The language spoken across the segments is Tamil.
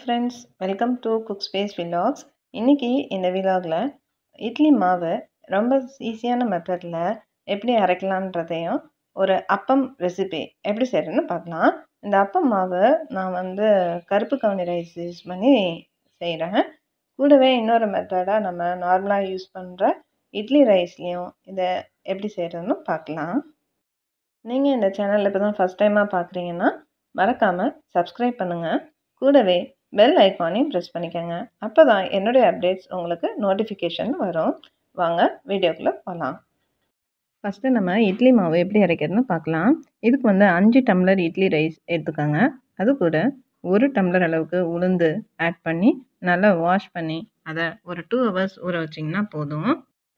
friends welcome to cook space vlogs இன்றைக்கி இந்த விலாகில் இட்லி மாவு ரொம்ப ஈஸியான மெத்தடில் எப்படி அரைக்கலான்றதையும் ஒரு அப்பம் ரெசிபி எப்படி செய்கிறேன்னு பார்க்கலாம் இந்த அப்பம் மாவு நான் வந்து கருப்பு கவுனி ரைஸ் யூஸ் பண்ணி செய்கிறேன் கூடவே இன்னொரு மெத்தடாக நம்ம நார்மலாக யூஸ் பண்ணுற இட்லி ரைஸ்லேயும் இதை எப்படி செய்கிறதுன்னு பார்க்கலாம் நீங்கள் இந்த சேனலில் இப்போ தான் ஃபஸ்ட் டைமாக பார்க்குறீங்கன்னா மறக்காமல் சப்ஸ்கிரைப் பண்ணுங்கள் கூடவே பெல் ஐக்கானையும் ப்ரெஸ் பண்ணிக்கோங்க அப்போ தான் என்னுடைய அப்டேட்ஸ் உங்களுக்கு நோட்டிஃபிகேஷன் வரும் வாங்க வீடியோக்குள்ளே போகலாம் ஃபஸ்ட்டு நம்ம இட்லி மாவு எப்படி அரைக்கிறதுன்னு பார்க்கலாம் இதுக்கு வந்து அஞ்சு டம்ளர் இட்லி ரைஸ் எடுத்துக்கோங்க அது கூட ஒரு டம்ளர் அளவுக்கு உளுந்து ஆட் பண்ணி நல்லா வாஷ் பண்ணி அதை ஒரு டூ ஹவர்ஸ் ஊற வச்சிங்கன்னா போதும்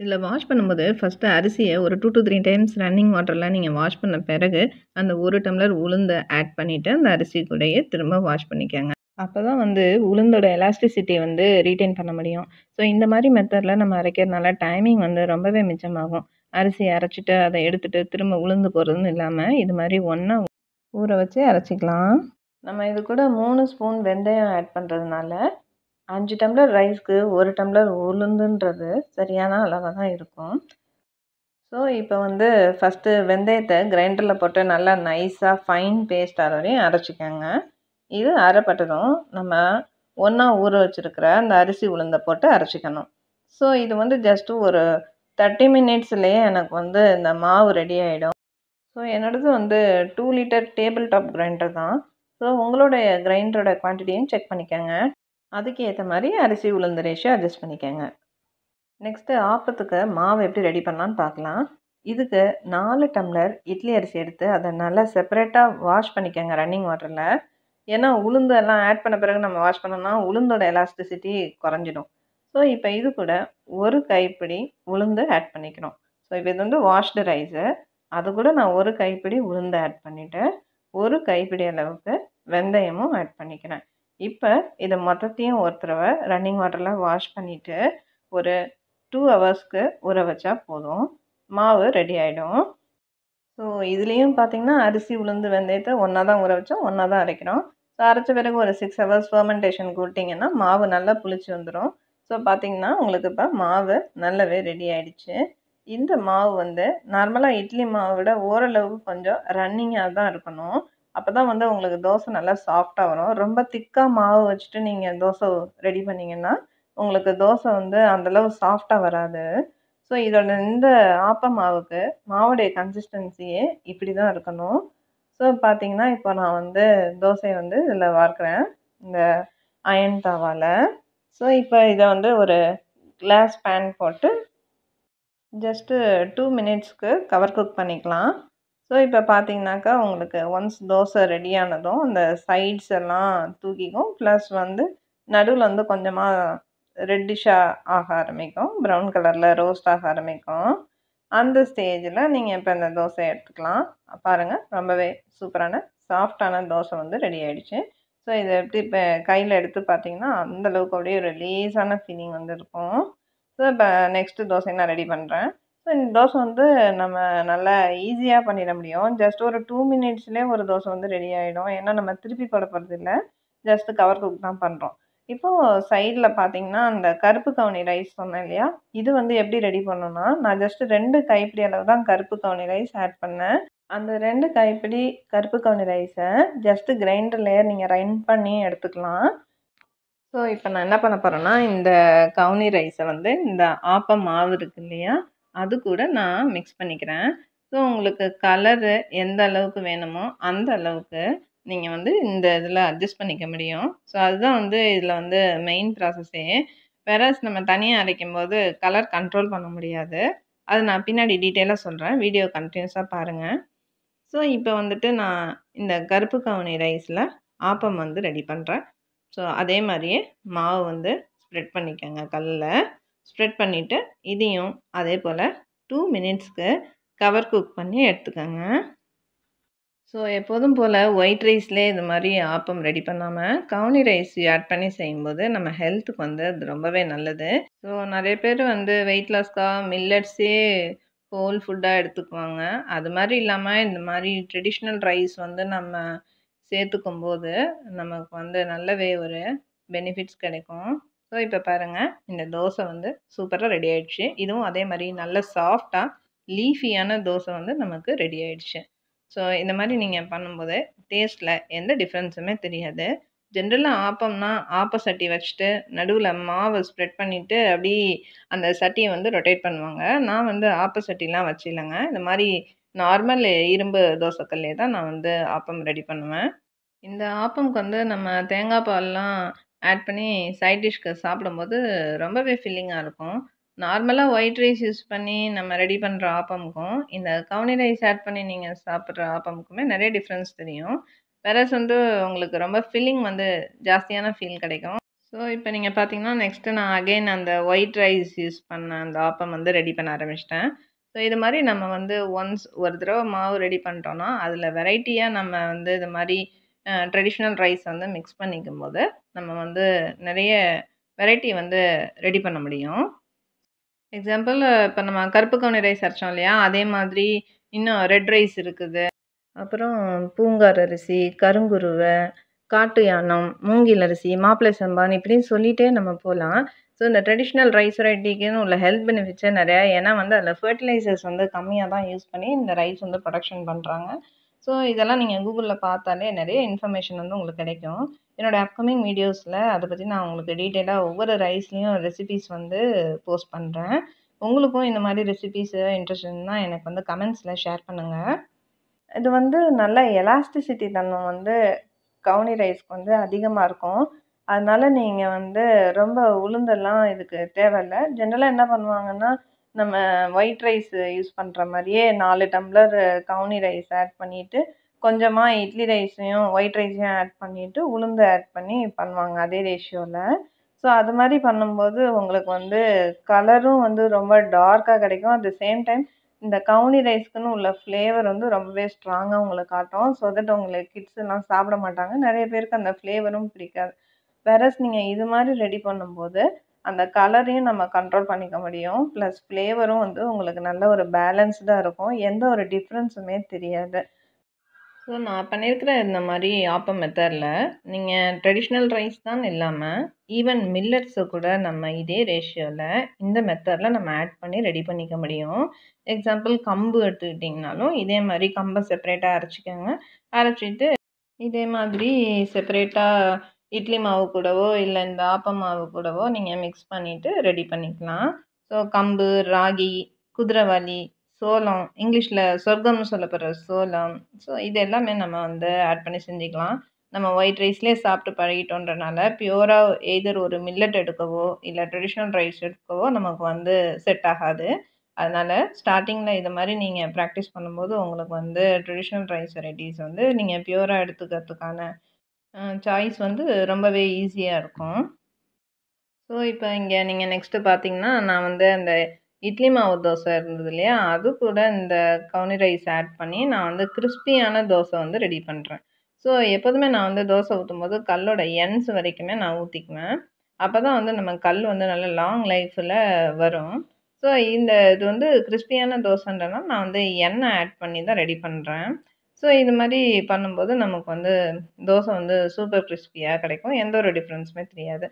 இதில் வாஷ் பண்ணும்போது ஃபஸ்ட்டு அரிசியை ஒரு two to three times running வாட்டரில் நீங்கள் வாஷ் பண்ண பிறகு அந்த ஒரு டம்ளர் உளுந்தை ஆட் பண்ணிவிட்டு அந்த அரிசி கூடையே திரும்ப வாஷ் பண்ணிக்கோங்க அப்போ தான் வந்து உளுந்தோட எலாஸ்டிசிட்டி வந்து ரீட்டைன் பண்ண முடியும் ஸோ இந்த மாதிரி மெத்தடில் நம்ம அரைக்கிறதுனால டைமிங் வந்து ரொம்பவே மிச்சமாகும் அரிசி அரைச்சிட்டு அதை எடுத்துகிட்டு திரும்ப உளுந்து போகிறதுன்னு இல்லாமல் இது மாதிரி ஒன்றா ஊற வச்சு அரைச்சிக்கலாம் நம்ம இது கூட மூணு ஸ்பூன் வெந்தயம் ஆட் பண்ணுறதுனால அஞ்சு டம்ளர் ரைஸ்க்கு ஒரு டம்ளர் உளுந்துன்றது சரியான அளவாக தான் இருக்கும் ஸோ இப்போ வந்து ஃபஸ்ட்டு வெந்தயத்தை கிரைண்டரில் போட்டு நல்லா நைஸாக ஃபைன் பேஸ்ட் வரையும் அரைச்சிக்கோங்க இது அரைப்பட்டதும் நம்ம ஒன்றா ஊற வச்சுருக்கிற அந்த அரிசி உளுந்தை போட்டு அரைச்சிக்கணும் ஸோ இது வந்து ஜஸ்ட்டு ஒரு தேர்ட்டி மினிட்ஸ்லேயே எனக்கு வந்து இந்த மாவு ரெடி ஆகிடும் ஸோ என்னோடது வந்து two litre table top grinder தான் ஸோ உங்களுடைய கிரைண்டரோட குவான்டிட்டியும் செக் பண்ணிக்கோங்க அதுக்கு ஏற்ற மாதிரி அரிசி உளுந்த ரேஷியோ அட்ஜஸ்ட் பண்ணிக்கோங்க நெக்ஸ்ட்டு ஆப்பத்துக்கு மாவு எப்படி ரெடி பண்ணலான்னு பார்க்கலாம் இதுக்கு நாலு டம்ளர் இட்லி அரிசி எடுத்து அதை நல்லா செப்பரேட்டாக வாஷ் பண்ணிக்கோங்க ரன்னிங் வாட்டரில் ஏன்னா உளுந்து எல்லாம் ஆட் பண்ண பிறகு நம்ம வாஷ் பண்ணோம்னா உளுந்தோட எலாஸ்டிசிட்டி குறைஞ்சிடும் ஸோ இப்போ இது கூட ஒரு கைப்பிடி உளுந்து ஆட் பண்ணிக்கணும் ஸோ இப்போ இது வந்து வாஷ்டு ரைஸு அது கூட நான் ஒரு கைப்பிடி உளுந்து ஆட் பண்ணிவிட்டு ஒரு கைப்பிடி அளவுக்கு வெந்தயமும் ஆட் பண்ணிக்கிறேன் இப்போ இதை மொத்தத்தையும் ஒரு தடவை ரன்னிங் வாட்டரில் வாஷ் பண்ணிவிட்டு ஒரு டூ ஹவர்ஸ்க்கு ஊற வச்சா போதும் மாவு ரெடி ஆகிடும் ஸோ இதுலேயும் பார்த்திங்கன்னா அரிசி உளுந்து வெந்தயத்தை ஒன்றா தான் ஊற வச்சோம் ஒன்றா தான் அரைக்கிறோம் ஸோ அரைச்ச பிறகு ஒரு சிக்ஸ் ஹவர்ஸ் ஃபர்மெண்டேஷன் விட்டிங்கன்னா மாவு நல்லா புளிச்சு வந்துடும் ஸோ பார்த்திங்கன்னா உங்களுக்கு இப்போ மாவு நல்லாவே ரெடி ஆகிடுச்சு இந்த மாவு வந்து நார்மலாக இட்லி மாவை விட ஓரளவு கொஞ்சம் ரன்னிங்காக தான் இருக்கணும் அப்போ தான் வந்து உங்களுக்கு தோசை நல்லா சாஃப்டாக வரும் ரொம்ப திக்காக மாவு வச்சுட்டு நீங்கள் தோசை ரெடி பண்ணிங்கன்னா உங்களுக்கு தோசை வந்து அந்தளவு சாஃப்டாக வராது ஸோ இதோட இந்த ஆப்ப மாவுக்கு மாவுடைய கன்சிஸ்டன்சியே இப்படி தான் இருக்கணும் ஸோ பார்த்தீங்கன்னா இப்போ நான் வந்து தோசையை வந்து இதில் வார்க்குறேன் இந்த அயன் தாவால் ஸோ இப்போ இதை வந்து ஒரு கிளாஸ் பேன் போட்டு ஜஸ்ட்டு டூ மினிட்ஸ்க்கு கவர் குக் பண்ணிக்கலாம் ஸோ இப்போ பார்த்தீங்கன்னாக்கா உங்களுக்கு ஒன்ஸ் தோசை ரெடியானதும் அந்த சைட்ஸ் எல்லாம் தூக்கிக்கும் ப்ளஸ் வந்து நடுவில் வந்து கொஞ்சமாக ரெட்டிஷாக ஆக ஆரம்பிக்கும் ப்ரௌன் கலரில் ரோஸ்ட் ஆக ஆரம்பிக்கும் அந்த ஸ்டேஜில் நீங்கள் இப்போ இந்த தோசையை எடுத்துக்கலாம் பாருங்கள் ரொம்பவே சூப்பரான சாஃப்டான தோசை வந்து ரெடி ஆகிடுச்சு ஸோ இதை எப்படி இப்போ கையில் எடுத்து பார்த்தீங்கன்னா அந்தளவுக்கு அப்படியே ஒரு லேஸான ஃபீலிங் வந்து இருக்கும் ஸோ இப்போ நெக்ஸ்ட்டு தோசை நான் ரெடி பண்ணுறேன் ஸோ இந்த தோசை வந்து நம்ம நல்லா ஈஸியாக பண்ணிட முடியும் ஜஸ்ட் ஒரு டூ மினிட்ஸ்லேயே ஒரு தோசை வந்து ரெடி ஆகிடும் ஏன்னா நம்ம திருப்பி போட போகிறது இல்லை ஜஸ்ட்டு கவர் குக் தான் பண்ணுறோம் இப்போது சைடில் பார்த்தீங்கன்னா அந்த கருப்பு கவுனி ரைஸ் சொன்னேன் இல்லையா இது வந்து எப்படி ரெடி பண்ணணும்னா நான் ஜஸ்ட்டு ரெண்டு கைப்பிடி அளவு தான் கருப்பு கவுனி ரைஸ் ஆட் பண்ணேன் அந்த ரெண்டு கைப்பிடி கருப்பு கவுனி ரைஸை ஜஸ்ட்டு கிரைண்டர் லேயர் நீங்கள் ரைண்ட் பண்ணி எடுத்துக்கலாம் ஸோ இப்போ நான் என்ன பண்ண போகிறேன்னா இந்த கவுனி ரைஸை வந்து இந்த ஆப்ப மாவு இருக்கு இல்லையா அது கூட நான் மிக்ஸ் பண்ணிக்கிறேன் ஸோ உங்களுக்கு கலரு எந்த அளவுக்கு வேணுமோ அந்த அளவுக்கு நீங்கள் வந்து இந்த இதில் அட்ஜஸ்ட் பண்ணிக்க முடியும் ஸோ அதுதான் வந்து இதில் வந்து மெயின் ப்ராசஸ்ஸே வேற நம்ம தனியாக அரைக்கும் போது கலர் கண்ட்ரோல் பண்ண முடியாது அது நான் பின்னாடி டீட்டெயிலாக சொல்கிறேன் வீடியோ கண்டினியூஸாக பாருங்கள் ஸோ இப்போ வந்துட்டு நான் இந்த கருப்பு கவுனி ரைஸில் ஆப்பம் வந்து ரெடி பண்ணுறேன் ஸோ அதே மாதிரியே மாவு வந்து ஸ்ப்ரெட் பண்ணிக்கோங்க கல்லில் ஸ்ப்ரெட் பண்ணிவிட்டு இதையும் அதே போல் டூ மினிட்ஸ்க்கு கவர் குக் பண்ணி எடுத்துக்கோங்க ஸோ எப்போதும் போல் ஒயிட் ரைஸ்லேயே இது மாதிரி ஆப்பம் ரெடி பண்ணாமல் கவுனி ரைஸ் ஆட் பண்ணி செய்யும்போது நம்ம ஹெல்த்துக்கு வந்து அது ரொம்பவே நல்லது ஸோ நிறைய பேர் வந்து வெயிட் லாஸ்க்காக மில்லட்ஸே ஹோல் ஃபுட்டாக எடுத்துக்குவாங்க அது மாதிரி இல்லாமல் இந்த மாதிரி ட்ரெடிஷ்னல் ரைஸ் வந்து நம்ம சேர்த்துக்கும் போது நமக்கு வந்து நல்லவே ஒரு பெனிஃபிட்ஸ் கிடைக்கும் ஸோ இப்போ பாருங்கள் இந்த தோசை வந்து சூப்பராக ரெடி ஆகிடுச்சு இதுவும் அதே மாதிரி நல்ல சாஃப்டாக லீஃபியான தோசை வந்து நமக்கு ரெடி ஆகிடுச்சு ஸோ இந்த மாதிரி நீங்கள் பண்ணும்போது டேஸ்ட்டில் எந்த டிஃப்ரென்ஸுமே தெரியாது ஜென்ரலாக ஆப்பம்னா ஆப்ப சட்டி வச்சுட்டு நடுவில் மாவை ஸ்ப்ரெட் பண்ணிவிட்டு அப்படி அந்த சட்டியை வந்து ரொட்டேட் பண்ணுவாங்க நான் வந்து ஆப்ப சட்டிலாம் வச்சிடலங்க இந்த மாதிரி நார்மல் இரும்பு தோசைக்கல்லே தான் நான் வந்து ஆப்பம் ரெடி பண்ணுவேன் இந்த ஆப்பம்க்கு வந்து நம்ம தேங்காய் பால்லாம் ஆட் பண்ணி சைட் டிஷ்க்கு சாப்பிடும்போது ரொம்பவே ஃபில்லிங்காக இருக்கும் நார்மலாக ஒயிட் ரைஸ் யூஸ் பண்ணி நம்ம ரெடி பண்ணுற ஆப்பமுக்கும் இந்த கவுனி ரைஸ் ஆட் பண்ணி நீங்கள் சாப்பிட்ற ஆப்பமுக்குமே நிறைய டிஃப்ரென்ஸ் தெரியும் பெரஸ் வந்து உங்களுக்கு ரொம்ப ஃபீலிங் வந்து ஜாஸ்தியான ஃபீல் கிடைக்கும் ஸோ இப்போ நீங்கள் பார்த்தீங்கன்னா நெக்ஸ்ட்டு நான் அகெயின் அந்த ஒயிட் ரைஸ் யூஸ் பண்ண அந்த ஆப்பம் வந்து ரெடி பண்ண ஆரம்பிச்சிட்டேன் ஸோ இது மாதிரி நம்ம வந்து ஒன்ஸ் ஒரு தடவை மாவு ரெடி பண்ணிட்டோன்னா அதில் வெரைட்டியாக நம்ம வந்து இது மாதிரி ட்ரெடிஷ்னல் ரைஸ் வந்து மிக்ஸ் பண்ணிக்கும் போது நம்ம வந்து நிறைய வெரைட்டி வந்து ரெடி பண்ண முடியும் எக்ஸாம்பிள் இப்போ நம்ம கருப்பு கவுனி ரைஸ் அரைச்சோம் இல்லையா அதே மாதிரி இன்னும் ரெட் ரைஸ் இருக்குது அப்புறம் பூங்கார் அரிசி கருங்குருவை காட்டு யானம் மூங்கில் அரிசி மாப்பிள்ளை சம்பான் இப்படின்னு சொல்லிகிட்டே நம்ம போகலாம் ஸோ இந்த ட்ரெடிஷ்னல் ரைஸ் வெரைட்டிக்குன்னு உள்ள ஹெல்த் பெனிஃபிட்ஸே நிறையா ஏன்னா வந்து அதில் ஃபர்டிலைசர்ஸ் வந்து கம்மியாக தான் யூஸ் பண்ணி இந்த ரைஸ் வந்து ப்ரொடக்ஷன் பண்ணுறாங்க ஸோ இதெல்லாம் நீங்கள் கூகுளில் பார்த்தாலே நிறைய இன்ஃபர்மேஷன் வந்து உங்களுக்கு கிடைக்கும் என்னோடய அப்கமிங் வீடியோஸில் அதை பற்றி நான் உங்களுக்கு டீட்டெயிலாக ஒவ்வொரு ரைஸ்லேயும் ரெசிபீஸ் வந்து போஸ்ட் பண்ணுறேன் உங்களுக்கும் இந்த மாதிரி ரெசிபிஸ் இன்ட்ரெஸ்ட் இருந்தால் எனக்கு வந்து கமெண்ட்ஸில் ஷேர் பண்ணுங்கள் இது வந்து நல்ல எலாஸ்டிசிட்டி தன்மை வந்து கவுனி ரைஸ்க்கு வந்து அதிகமாக இருக்கும் அதனால் நீங்கள் வந்து ரொம்ப உளுந்தெல்லாம் இதுக்கு தேவையில்லை ஜென்ரலாக என்ன பண்ணுவாங்கன்னா நம்ம ஒயிட் ரைஸ் யூஸ் பண்ணுற மாதிரியே நாலு டம்ளர் கவுனி ரைஸ் ஆட் பண்ணிவிட்டு கொஞ்சமாக இட்லி ரைஸையும் ஒயிட் ரைஸையும் ஆட் பண்ணிவிட்டு உளுந்து ஆட் பண்ணி பண்ணுவாங்க அதே ரேஷியோவில் ஸோ அது மாதிரி பண்ணும்போது உங்களுக்கு வந்து கலரும் வந்து ரொம்ப டார்க்காக கிடைக்கும் அட் த சேம் டைம் இந்த கவுனி ரைஸ்க்குன்னு உள்ள ஃப்ளேவர் வந்து ரொம்பவே ஸ்ட்ராங்காக உங்களுக்கு காட்டும் ஸோ தட் உங்களுக்கு கிட்ஸ் எல்லாம் சாப்பிட மாட்டாங்க நிறைய பேருக்கு அந்த ஃப்ளேவரும் பிடிக்காது வேறஸ் நீங்கள் இது மாதிரி ரெடி பண்ணும்போது அந்த கலரையும் நம்ம கண்ட்ரோல் பண்ணிக்க முடியும் ப்ளஸ் ஃப்ளேவரும் வந்து உங்களுக்கு நல்ல ஒரு பேலன்ஸ்டாக இருக்கும் எந்த ஒரு டிஃப்ரென்ஸுமே தெரியாது ஸோ நான் பண்ணியிருக்கிற இந்த மாதிரி ஆப்பம் மெத்தடில் நீங்கள் ட்ரெடிஷ்னல் ரைஸ் தான் இல்லாமல் ஈவன் மில்லட்ஸு கூட நம்ம இதே ரேஷியோவில் இந்த மெத்தடில் நம்ம ஆட் பண்ணி ரெடி பண்ணிக்க முடியும் எக்ஸாம்பிள் கம்பு எடுத்துக்கிட்டிங்கனாலும் இதே மாதிரி கம்பை செப்பரேட்டாக அரைச்சிக்கோங்க அரைச்சிட்டு இதே மாதிரி செப்பரேட்டாக இட்லி மாவு கூடவோ இல்லை இந்த ஆப்ப மாவு கூடவோ நீங்கள் மிக்ஸ் பண்ணிவிட்டு ரெடி பண்ணிக்கலாம் ஸோ கம்பு ராகி குதிரைவாளி சோளம் இங்கிலீஷில் சொர்க்கம்னு சொல்லப்படுற சோளம் ஸோ இது எல்லாமே நம்ம வந்து ஆட் பண்ணி செஞ்சுக்கலாம் நம்ம ஒயிட் ரைஸ்லேயே சாப்பிட்டு பழகிட்டோன்றனால பியூராக எய்தர் ஒரு மில்லட் எடுக்கவோ இல்லை ட்ரெடிஷ்னல் ரைஸ் எடுக்கவோ நமக்கு வந்து செட் ஆகாது அதனால் ஸ்டார்டிங்கில் இது மாதிரி நீங்கள் ப்ராக்டிஸ் பண்ணும்போது உங்களுக்கு வந்து ட்ரெடிஷ்னல் ரைஸ் வெரைட்டிஸ் வந்து நீங்கள் பியூராக எடுத்துக்கிறதுக்கான சாய்ஸ் வந்து ரொம்பவே ஈஸியாக இருக்கும் ஸோ இப்போ இங்கே நீங்கள் நெக்ஸ்ட்டு பார்த்தீங்கன்னா நான் வந்து அந்த இட்லி மாவு தோசை இருந்தது இல்லையா அது கூட இந்த கவுனி ரைஸ் ஆட் பண்ணி நான் வந்து கிறிஸ்பியான தோசை வந்து ரெடி பண்ணுறேன் ஸோ எப்போதுமே நான் வந்து தோசை ஊற்றும் போது கல்லோட எண்ட்ஸ் வரைக்குமே நான் ஊற்றிக்குவேன் அப்போ தான் வந்து நம்ம கல் வந்து நல்ல லாங் லைஃப்பில் வரும் ஸோ இந்த இது வந்து கிறிஸ்பியான தோசைன்றனால நான் வந்து எண்ணெய் ஆட் பண்ணி தான் ரெடி பண்ணுறேன் ஸோ இது மாதிரி பண்ணும்போது நமக்கு வந்து தோசை வந்து சூப்பர் கிறிஸ்பியாக கிடைக்கும் எந்த ஒரு டிஃப்ரென்ஸுமே தெரியாது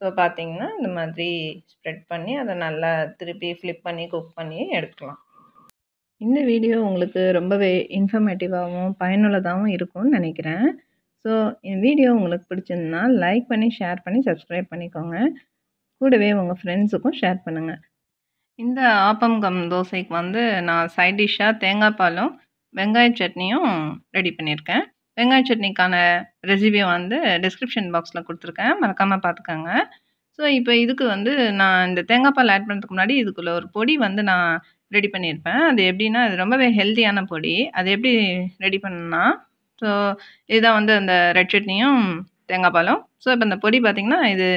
ஸோ பார்த்தீங்கன்னா இந்த மாதிரி ஸ்ப்ரெட் பண்ணி அதை நல்லா திருப்பி ஃப்ளிப் பண்ணி குக் பண்ணி எடுத்துக்கலாம் இந்த வீடியோ உங்களுக்கு ரொம்பவே இன்ஃபர்மேட்டிவாகவும் பயனுள்ளதாகவும் இருக்கும்னு நினைக்கிறேன் ஸோ என் வீடியோ உங்களுக்கு பிடிச்சிருந்தா லைக் பண்ணி ஷேர் பண்ணி சப்ஸ்கிரைப் பண்ணிக்கோங்க கூடவே உங்கள் ஃப்ரெண்ட்ஸுக்கும் ஷேர் பண்ணுங்கள் இந்த ஆப்பம் கம் தோசைக்கு வந்து நான் சைட் டிஷ்ஷாக தேங்காய் பாலும் வெங்காய சட்னியும் ரெடி பண்ணியிருக்கேன் வெங்காய சட்னிக்கான ரெசிபியை வந்து டிஸ்கிரிப்ஷன் பாக்ஸில் கொடுத்துருக்கேன் மறக்காமல் பார்த்துக்கோங்க ஸோ இப்போ இதுக்கு வந்து நான் இந்த தேங்காய் பால் ஆட் பண்ணுறதுக்கு முன்னாடி இதுக்குள்ளே ஒரு பொடி வந்து நான் ரெடி பண்ணியிருப்பேன் அது எப்படின்னா அது ரொம்பவே ஹெல்த்தியான பொடி அது எப்படி ரெடி பண்ணணும்னா ஸோ இதுதான் வந்து அந்த ரெட் சட்னியும் தேங்காய் பாலும் ஸோ இப்போ இந்த பொடி பார்த்திங்கன்னா இது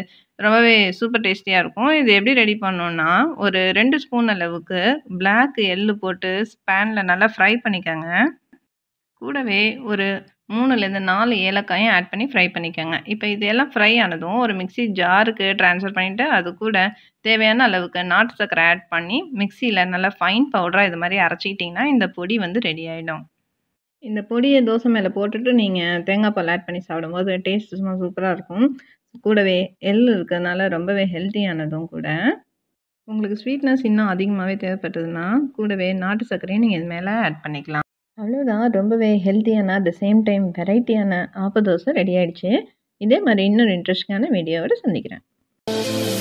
ரொம்பவே சூப்பர் டேஸ்டியாக இருக்கும் இது எப்படி ரெடி பண்ணோன்னா ஒரு ரெண்டு ஸ்பூன் அளவுக்கு பிளாக் எள்ளு போட்டு ஸ்பேனில் நல்லா ஃப்ரை பண்ணிக்கோங்க கூடவே ஒரு மூணுலேருந்து நாலு ஏலக்காயும் ஆட் பண்ணி ஃப்ரை பண்ணிக்கோங்க இப்போ இதெல்லாம் ஃப்ரை ஆனதும் ஒரு மிக்சி ஜாருக்கு ட்ரான்ஸ்ஃபர் பண்ணிவிட்டு அது கூட தேவையான அளவுக்கு நாட்டு சக்கரை ஆட் பண்ணி மிக்சியில் நல்லா ஃபைன் பவுடராக இது மாதிரி அரைச்சிக்கிட்டிங்கன்னா இந்த பொடி வந்து ரெடி ஆகிடும் இந்த பொடியை தோசை மேலே போட்டுட்டு நீங்கள் தேங்காய் பால் ஆட் பண்ணி சாப்பிடும்போது டேஸ்ட் சும்மா சூப்பராக இருக்கும் கூடவே எள் இருக்கிறதுனால ரொம்பவே ஹெல்த்தியானதும் கூட உங்களுக்கு ஸ்வீட்னஸ் இன்னும் அதிகமாகவே தேவைப்பட்டதுன்னா கூடவே நாட்டு சர்க்கரையும் நீங்கள் இது மேலே ஆட் பண்ணிக்கலாம் அவ்வளோதான் ரொம்பவே ஹெல்த்தியான அட் த சேம் டைம் வெரைட்டியான ஆப்ப தோசை ரெடி ஆகிடுச்சு இதே மாதிரி இன்னொரு இன்ட்ரெஸ்டிங்கான வீடியோவோட சந்திக்கிறேன்